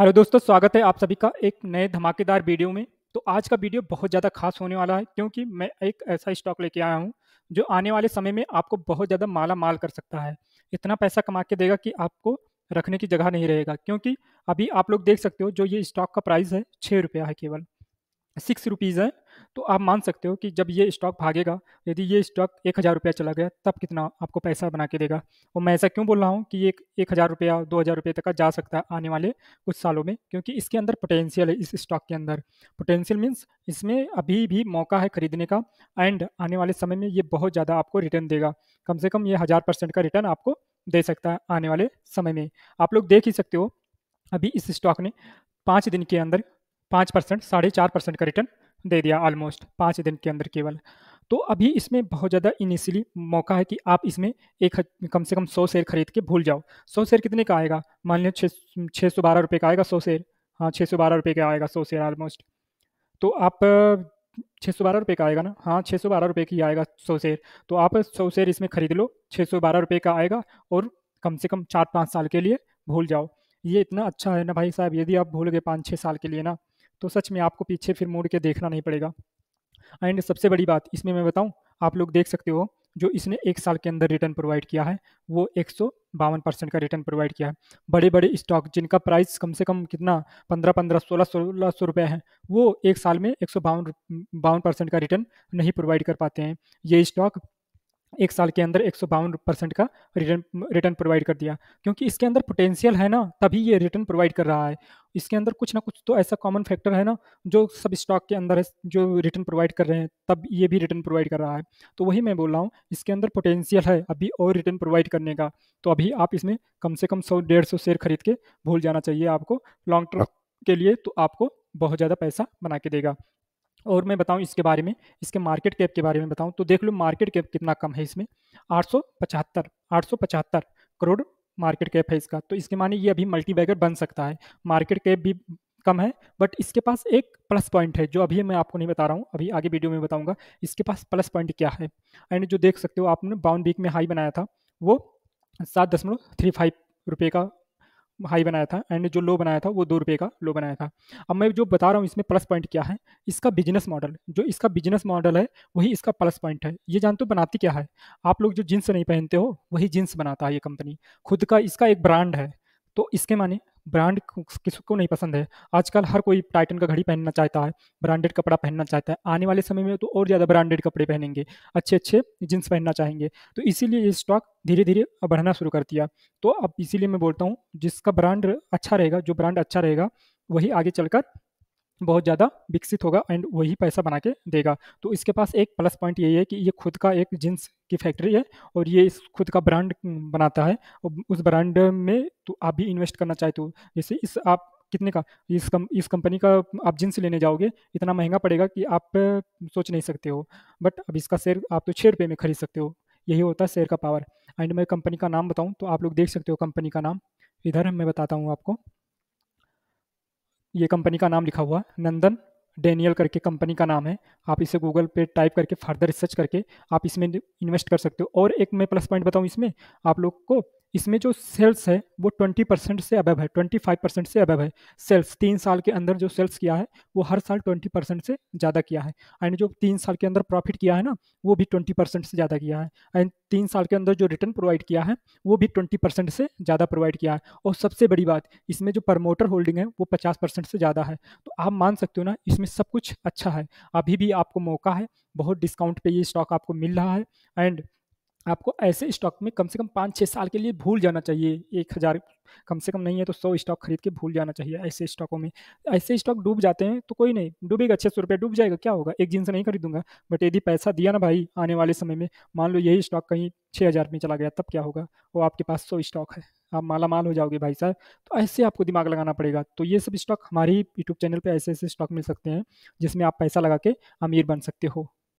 Hello दोस्तों स्वागत है आप सभी का एक नए धमाकेदार वीडियो में तो आज का वीडियो बहुत ज़्यादा खास होने वाला है क्योंकि मैं एक ऐसा स्टॉक लेके आया हूँ जो आने वाले समय में आपको बहुत ज़्यादा माला माल कर सकता है इतना पैसा कमा के देगा कि आपको रखने की जगह नहीं रहेगा क्योंकि अभी आप लोग देख सकते हो जो ये स्टॉक का प्राइस है छः रुपया है केवल सिक्स रुपीज़ है तो आप मान सकते हो कि जब ये स्टॉक भागेगा यदि ये स्टॉक एक हज़ार रुपया चला गया तब कितना आपको पैसा बना के देगा और मैं ऐसा क्यों बोल रहा हूँ कि ये एक हज़ार रुपया दो हज़ार रुपये तक का जा सकता है आने वाले कुछ सालों में क्योंकि इसके अंदर पोटेंशियल है इस स्टॉक के अंदर पोटेंशियल मीन्स इसमें अभी भी मौका है खरीदने का एंड आने वाले समय में ये बहुत ज़्यादा आपको रिटर्न देगा कम से कम ये हज़ार परसेंट का रिटर्न आपको दे सकता है आने वाले समय में आप लोग देख ही सकते हो अभी इस स्टॉक ने पाँच दिन के अंदर पाँच परसेंट साढ़े चार परसेंट का रिटर्न दे दिया ऑलमोस्ट पाँच दिन के अंदर केवल तो अभी इसमें बहुत ज़्यादा इनिशियली मौका है कि आप इसमें एक कम से कम सौ शेयर खरीद के भूल जाओ सौ शेयर कितने का आएगा मान लो छः छः सौ बारह रुपये का आएगा सौ शेयर हाँ छः सौ बारह रुपये का आएगा सौ शेयर ऑलमोस्ट तो आप छः सौ बारह रुपये का आएगा ना हाँ छः सौ बारह रुपये की आएगा सौ शेयर तो आप सौ शेयर इसमें खरीद लो छः सौ बारह रुपये का आएगा और कम से कम चार पाँच साल के लिए भूल जाओ ये इतना अच्छा है ना भाई साहब यदि आप भूल गए पाँच छः साल के लिए ना तो सच में आपको पीछे फिर मुड़ के देखना नहीं पड़ेगा एंड सबसे बड़ी बात इसमें मैं बताऊँ आप लोग देख सकते हो जो इसने एक साल के अंदर रिटर्न प्रोवाइड किया है वो एक परसेंट का रिटर्न प्रोवाइड किया है बड़े बड़े स्टॉक जिनका प्राइस कम से कम कितना पंद्रह पंद्रह सोलह सोलह सौ रुपये है वो एक साल में एक सौ बावन परसेंट का रिटर्न नहीं प्रोवाइड कर पाते हैं ये स्टॉक एक साल के अंदर एक परसेंट का रिटर्न रिटर्न प्रोवाइड कर दिया क्योंकि इसके अंदर पोटेंशियल है ना तभी ये रिटर्न प्रोवाइड कर रहा है इसके अंदर कुछ ना कुछ तो ऐसा कॉमन फैक्टर है ना जो सब स्टॉक के अंदर है जो रिटर्न प्रोवाइड कर रहे हैं तब ये भी रिटर्न प्रोवाइड कर रहा है तो वही मैं बोल रहा हूँ इसके अंदर पोटेंशियल है अभी और रिटर्न प्रोवाइड करने का तो अभी आप इसमें कम से कम सौ डेढ़ सौ शेयर खरीद के भूल जाना चाहिए आपको लॉन्ग टर्म के लिए तो आपको बहुत ज़्यादा पैसा बना के देगा और मैं बताऊं इसके बारे में इसके मार्केट कैप के बारे में बताऊं तो देख लो मार्केट कैप कितना कम है इसमें सौ पचहत्तर करोड़ मार्केट कैप है इसका तो इसके माने ये अभी मल्टी बैगर बन सकता है मार्केट कैप भी कम है बट इसके पास एक प्लस पॉइंट है जो अभी मैं आपको नहीं बता रहा हूँ अभी आगे वीडियो में बताऊँगा इसके पास प्लस पॉइंट क्या है एंड जो देख सकते हो आपने बाउन वीक में हाई बनाया था वो सात दशमलव थ्री फाइव रुपये का हाई बनाया था एंड जो लो बनाया था वो दो रुपये का लो बनाया था अब मैं जो बता रहा हूँ इसमें प्लस पॉइंट क्या है इसका बिजनेस मॉडल जो इसका बिजनेस मॉडल है वही इसका प्लस पॉइंट है ये जानते हो बनाती क्या है आप लोग जो जीन्स नहीं पहनते हो वही जीन्स बनाता है ये कंपनी खुद का इसका एक ब्रांड है तो इसके माने ब्रांड किसको नहीं पसंद है आजकल हर कोई टाइटन का घड़ी पहनना चाहता है ब्रांडेड कपड़ा पहनना चाहता है आने वाले समय में तो और ज़्यादा ब्रांडेड कपड़े पहनेंगे अच्छे अच्छे जीन्स पहनना चाहेंगे तो इसीलिए ये स्टॉक धीरे धीरे बढ़ना शुरू कर दिया तो अब इसीलिए मैं बोलता हूँ जिसका ब्रांड अच्छा रहेगा जो ब्रांड अच्छा रहेगा वही आगे चलकर बहुत ज़्यादा विकसित होगा एंड वही पैसा बना के देगा तो इसके पास एक प्लस पॉइंट यही है कि ये खुद का एक जीन्स की फैक्ट्री है और ये इस खुद का ब्रांड बनाता है और उस ब्रांड में तो आप भी इन्वेस्ट करना चाहते हो तो। जैसे इस आप कितने का इस कम इस कंपनी का आप जींस लेने जाओगे इतना महंगा पड़ेगा कि आप सोच नहीं सकते हो बट अब इसका शेयर आप तो छः रुपये में खरीद सकते हो यही होता है शेयर का पावर एंड मैं कंपनी का नाम बताऊँ तो आप लोग देख सकते हो कंपनी का नाम इधर मैं बताता हूँ आपको ये कंपनी का नाम लिखा हुआ नंदन डेनियल करके कंपनी का नाम है आप इसे गूगल पे टाइप करके फर्दर रिसर्च करके आप इसमें इन्वेस्ट कर सकते हो और एक मैं प्लस पॉइंट बताऊँ इसमें आप लोग को इसमें जो सेल्स है वो 20 परसेंट से अबव है 25 परसेंट से अबव है सेल्स तीन साल के अंदर जो सेल्स किया है वो हर साल 20 परसेंट से ज़्यादा किया है एंड जो तीन साल के अंदर प्रॉफिट किया है ना वो भी 20 परसेंट से ज़्यादा किया है एंड तीन साल के अंदर जो रिटर्न प्रोवाइड किया है वो भी ट्वेंटी परसेंट से ज़्यादा प्रोवाइड किया है और सबसे बड़ी बात इसमें जो प्रमोटर होल्डिंग है वो पचास परसेंट से ज़्यादा है तो आप मान सकते हो ना इसमें सब कुछ अच्छा है अभी भी आपको मौका है बहुत डिस्काउंट पर ये स्टॉक आपको मिल रहा है एंड आपको ऐसे स्टॉक में कम से कम पाँच छः साल के लिए भूल जाना चाहिए एक हज़ार कम से कम नहीं है तो सौ स्टॉक खरीद के भूल जाना चाहिए ऐसे स्टॉकों में ऐसे स्टॉक डूब जाते हैं तो कोई नहीं डूबेगा छः सौ रुपये डूब जाएगा क्या होगा एक दिन से नहीं खरीदूंगा बट यदि पैसा दिया ना भाई आने वाले समय में मान लो यही स्टॉक कहीं छः हज़ार में चला गया तब क्या होगा वो आपके पास सौ स्टॉक है आप माला माल हो जाओगे भाई साहब तो ऐसे आपको दिमाग लगाना पड़ेगा तो ये सब स्टॉक हमारी यूट्यूब चैनल पर ऐसे ऐसे स्टॉक मिल सकते हैं जिसमें आप पैसा लगा के अमीर बन सकते हो